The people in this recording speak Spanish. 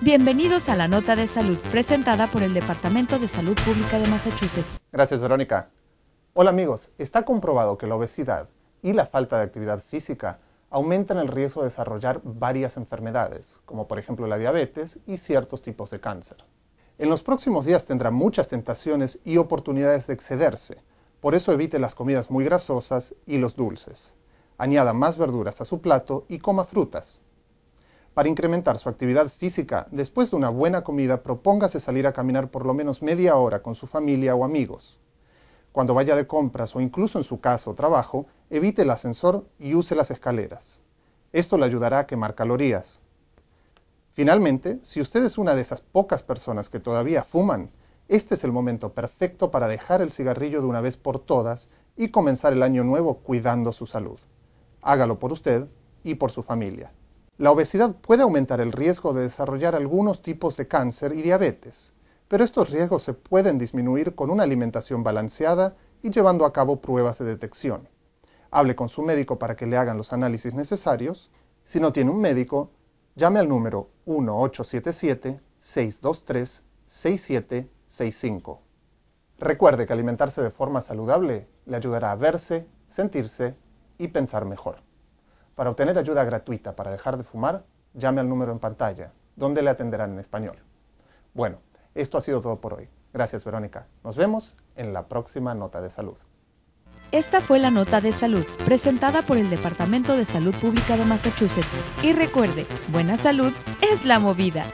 Bienvenidos a la Nota de Salud, presentada por el Departamento de Salud Pública de Massachusetts. Gracias, Verónica. Hola amigos, está comprobado que la obesidad y la falta de actividad física aumentan el riesgo de desarrollar varias enfermedades, como por ejemplo la diabetes y ciertos tipos de cáncer. En los próximos días tendrá muchas tentaciones y oportunidades de excederse, por eso evite las comidas muy grasosas y los dulces. Añada más verduras a su plato y coma frutas, para incrementar su actividad física, después de una buena comida, propóngase salir a caminar por lo menos media hora con su familia o amigos. Cuando vaya de compras o incluso en su casa o trabajo, evite el ascensor y use las escaleras. Esto le ayudará a quemar calorías. Finalmente, si usted es una de esas pocas personas que todavía fuman, este es el momento perfecto para dejar el cigarrillo de una vez por todas y comenzar el año nuevo cuidando su salud. Hágalo por usted y por su familia. La obesidad puede aumentar el riesgo de desarrollar algunos tipos de cáncer y diabetes, pero estos riesgos se pueden disminuir con una alimentación balanceada y llevando a cabo pruebas de detección. Hable con su médico para que le hagan los análisis necesarios. Si no tiene un médico, llame al número 1877-623-6765. Recuerde que alimentarse de forma saludable le ayudará a verse, sentirse y pensar mejor. Para obtener ayuda gratuita para dejar de fumar, llame al número en pantalla, donde le atenderán en español. Bueno, esto ha sido todo por hoy. Gracias, Verónica. Nos vemos en la próxima Nota de Salud. Esta fue la Nota de Salud, presentada por el Departamento de Salud Pública de Massachusetts. Y recuerde, buena salud es la movida.